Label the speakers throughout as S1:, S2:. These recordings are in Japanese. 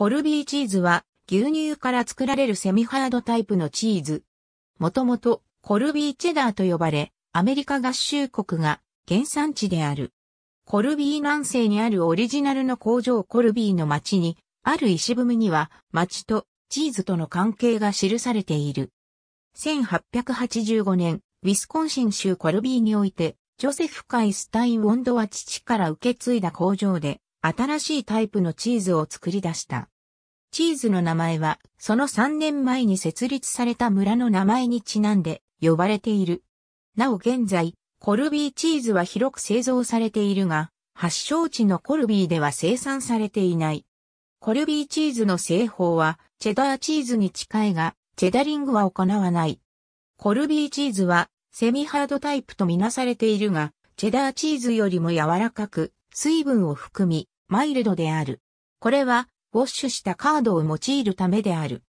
S1: コルビーチーズは牛乳から作られるセミハードタイプのチーズ。もともとコルビーチェダーと呼ばれ、アメリカ合衆国が原産地である。コルビー南西にあるオリジナルの工場コルビーの町に、ある石踏みには町とチーズとの関係が記されている。1885年、ウィスコンシン州コルビーにおいて、ジョセフ・カイ・スタイン・ウォンドは父から受け継いだ工場で、新しいタイプのチーズを作り出した。チーズの名前は、その3年前に設立された村の名前にちなんで呼ばれている。なお現在、コルビーチーズは広く製造されているが、発祥地のコルビーでは生産されていない。コルビーチーズの製法は、チェダーチーズに近いが、チェダリングは行わない。コルビーチーズは、セミハードタイプとみなされているが、チェダーチーズよりも柔らかく、水分を含み、マイルドである。これは、ウォッシュしたカードを用いるためである。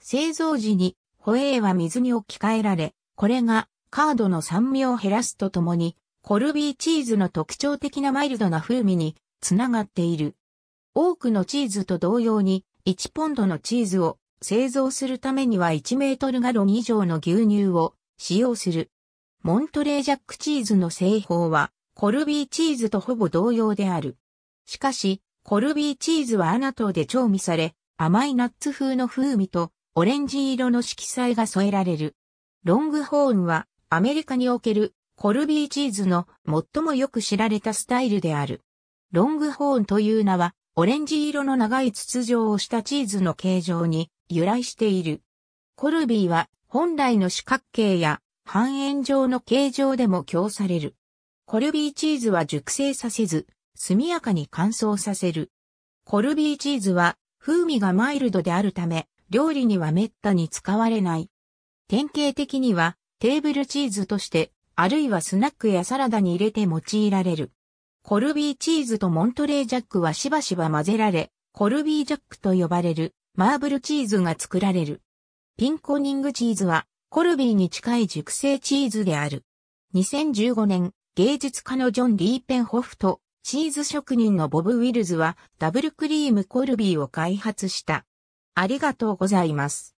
S1: 製造時に、ホエーは水に置き換えられ、これがカードの酸味を減らすとともに、コルビーチーズの特徴的なマイルドな風味につながっている。多くのチーズと同様に、1ポンドのチーズを製造するためには1メートルガロン以上の牛乳を使用する。モントレージャックチーズの製法は、コルビーチーズとほぼ同様である。しかし、コルビーチーズはアナトーで調味され、甘いナッツ風の風味とオレンジ色の色彩が添えられる。ロングホーンはアメリカにおけるコルビーチーズの最もよく知られたスタイルである。ロングホーンという名はオレンジ色の長い筒状をしたチーズの形状に由来している。コルビーは本来の四角形や半円状の形状でも供される。コルビーチーズは熟成させず、速やかに乾燥させる。コルビーチーズは風味がマイルドであるため、料理には滅多に使われない。典型的にはテーブルチーズとして、あるいはスナックやサラダに入れて用いられる。コルビーチーズとモントレージャックはしばしば混ぜられ、コルビージャックと呼ばれるマーブルチーズが作られる。ピンコニングチーズはコルビーに近い熟成チーズである。2015年、芸術家のジョン・リーペンホフとチーズ職人のボブ・ウィルズはダブルクリームコルビーを開発した。ありがとうございます。